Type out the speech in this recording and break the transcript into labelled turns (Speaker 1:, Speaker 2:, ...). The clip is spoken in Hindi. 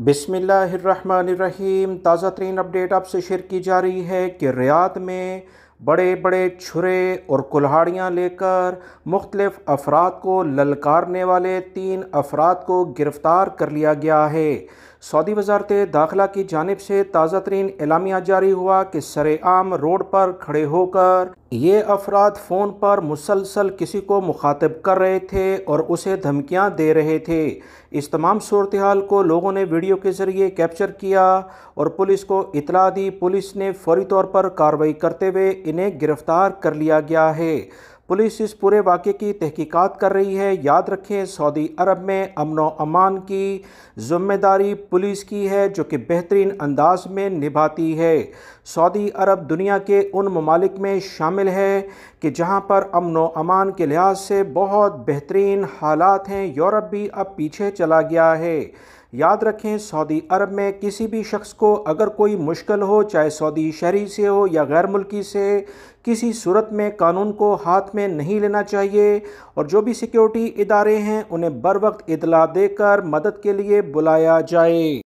Speaker 1: बिसमीम ताज़ा तरीन अपडेट आपसे शेयर की जा रही है कि रियात में बड़े बड़े छुरे और कुल्हाड़ियाँ लेकर मुख्तलफ़ अफराद को ललकारने वाले तीन अफराद को गिरफ़्तार कर लिया गया है सऊदी वजारत दाखिला की जानब से ताज़ा तरीन एलामिया जारी हुआ कि सरेआम रोड पर खड़े होकर ये अफराद फ़ोन पर मुसलसल किसी को मुखातब कर रहे थे और उसे धमकियाँ दे रहे थे इस तमाम सूरत हाल को लोगों ने वीडियो के ज़रिए कैप्चर किया और पुलिस को इतला दी पुलिस ने फौरी तौर पर कार्रवाई करते हुए इन्हें गिरफ़्तार कर लिया गया है पुलिस इस पूरे वाक़े की तहकीकात कर रही है याद रखें सऊदी अरब में अमन अमान की ज़िम्मेदारी पुलिस की है जो कि बेहतरीन अंदाज में निभाती है सऊदी अरब दुनिया के उन ममालिक में शामिल है कि जहाँ पर अमन अमान के लिहाज से बहुत बेहतरीन हालात हैं यूरोप भी अब पीछे चला गया है याद रखें सऊदी अरब में किसी भी शख्स को अगर कोई मुश्किल हो चाहे सऊदी शहरी से हो या गैर मुल्की से किसी सूरत में कानून को हाथ में नहीं लेना चाहिए और जो भी सिक्योरिटी इदारे हैं उन्हें बर वक्त इतला देकर मदद के लिए बुलाया जाए